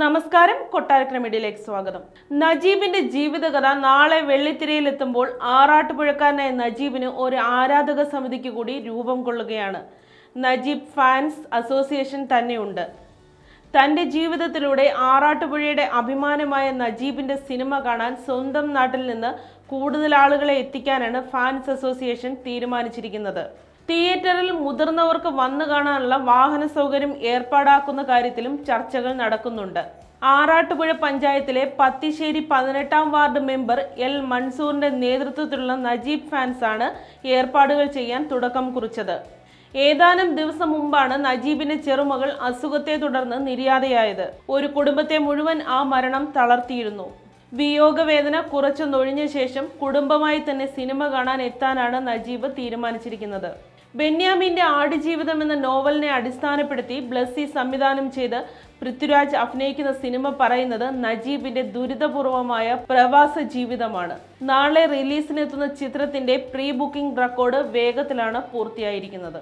നമസ്കാരം കൊട്ടാരക്കര മീഡിയയിലേക്ക് സ്വാഗതം നജീബിന്റെ ജീവിതകഥ നാളെ വെള്ളിത്തിരയിൽ എത്തുമ്പോൾ ആറാട്ടുപുഴക്കാരനായ നജീബിന് ഒരു ആരാധക സമിതിക്ക് കൂടി രൂപം കൊള്ളുകയാണ് നജീബ് ഫാൻസ് അസോസിയേഷൻ തന്നെയുണ്ട് തൻ്റെ ജീവിതത്തിലൂടെ ആറാട്ടുപുഴയുടെ അഭിമാനമായ നജീബിന്റെ സിനിമ കാണാൻ സ്വന്തം നാട്ടിൽ നിന്ന് കൂടുതൽ ആളുകളെ എത്തിക്കാനാണ് ഫാൻസ് അസോസിയേഷൻ തീരുമാനിച്ചിരിക്കുന്നത് തിയേറ്ററിൽ മുതിർന്നവർക്ക് വന്നു കാണാനുള്ള വാഹന സൗകര്യം ഏർപ്പാടാക്കുന്ന കാര്യത്തിലും ചർച്ചകൾ നടക്കുന്നുണ്ട് ആറാട്ടുപുഴ പഞ്ചായത്തിലെ പത്തിശ്ശേരി പതിനെട്ടാം വാർഡ് മെമ്പർ എൽ മൻസൂറിന്റെ നേതൃത്വത്തിലുള്ള നജീബ് ഫാൻസാണ് ഏർപ്പാടുകൾ ചെയ്യാൻ തുടക്കം കുറിച്ചത് ഏതാനും ദിവസം മുമ്പാണ് നജീബിന്റെ ചെറുമകൾ അസുഖത്തെ തുടർന്ന് നിര്യാതയായത് ഒരു കുടുംബത്തെ മുഴുവൻ ആ മരണം തളർത്തിയിരുന്നു വിയോഗവേദന കുറച്ചു നൊഴിഞ്ഞ ശേഷം കുടുംബമായി തന്നെ സിനിമ കാണാൻ എത്താനാണ് നജീബ് തീരുമാനിച്ചിരിക്കുന്നത് ബെന്യാമിന്റെ ആടുജീവിതം എന്ന നോവലിനെ അടിസ്ഥാനപ്പെടുത്തി ബ്ലസ്സി സംവിധാനം ചെയ്ത് പൃഥ്വിരാജ് അഭിനയിക്കുന്ന സിനിമ പറയുന്നത് നജീബിന്റെ ദുരിതപൂർവമായ പ്രവാസ ജീവിതമാണ് നാളെ റിലീസിനെത്തുന്ന ചിത്രത്തിന്റെ പ്രീ ബുക്കിംഗ് റെക്കോർഡ് വേഗത്തിലാണ് പൂർത്തിയായിരിക്കുന്നത്